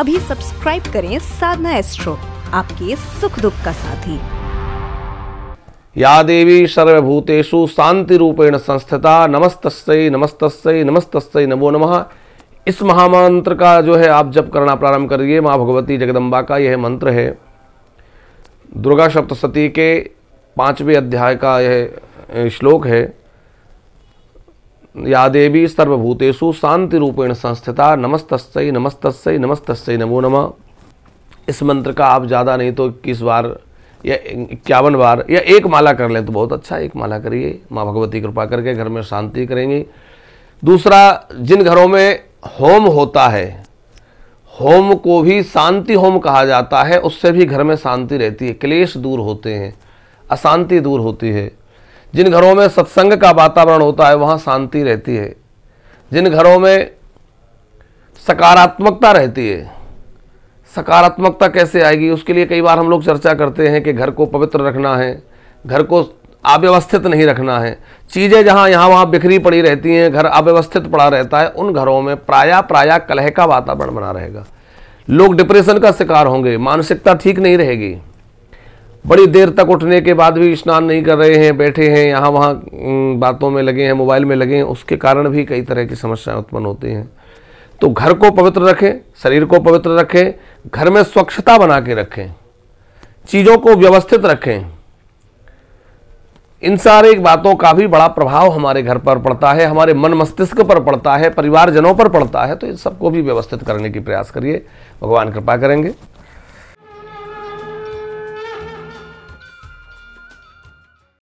अभी सब्सक्राइब करें साधना एस्ट्रो आपके सुख दुख का साथी या देवी सर्वभूतेषु शांति रूपेण संस्थिता नमस्त नमस्त नमस्त नमो नमः इस महामंत्र का जो है आप जब करना प्रारंभ करिए माँ भगवती जगदम्बा का यह मंत्र है दुर्गा सप्तशती के पांचवें अध्याय का यह श्लोक है या देवी सर्वभूतेषु शांति रूपेण संस्थिता नमस्तस्य नमस्तस्य नमस्तस्य नमो नमः इस मंत्र का आप ज़्यादा नहीं तो इक्कीस बार या इक्यावन बार या एक माला कर लें तो बहुत अच्छा एक माला करिए माँ भगवती कृपा करके घर में शांति करेंगी दूसरा जिन घरों में होम होता है होम को भी शांति होम कहा जाता है उससे भी घर में शांति रहती है क्लेश दूर होते हैं अशांति दूर होती है जिन घरों में सत्संग का वातावरण होता है वहाँ शांति रहती है जिन घरों में सकारात्मकता रहती है सकारात्मकता कैसे आएगी उसके लिए कई बार हम लोग चर्चा करते हैं कि घर को पवित्र रखना है घर को अव्यवस्थित नहीं रखना है चीज़ें जहाँ यहाँ वहाँ बिखरी पड़ी रहती हैं घर अव्यवस्थित पड़ा रहता है उन घरों में प्राया प्राया कलह का वातावरण बना रहेगा लोग डिप्रेशन का शिकार होंगे मानसिकता ठीक नहीं रहेगी बड़ी देर तक उठने के बाद भी स्नान नहीं कर रहे हैं बैठे हैं यहाँ वहाँ बातों में लगे हैं मोबाइल में लगे हैं उसके कारण भी कई तरह की समस्याएं उत्पन्न होती हैं तो घर को पवित्र रखें शरीर को पवित्र रखें घर में स्वच्छता बना के रखें चीज़ों को व्यवस्थित रखें इन सारे बातों का भी बड़ा प्रभाव हमारे घर पर पड़ता है हमारे मन मस्तिष्क पर पड़ता है परिवारजनों पर पड़ता है तो इन सबको भी व्यवस्थित करने की प्रयास करिए भगवान कृपा करेंगे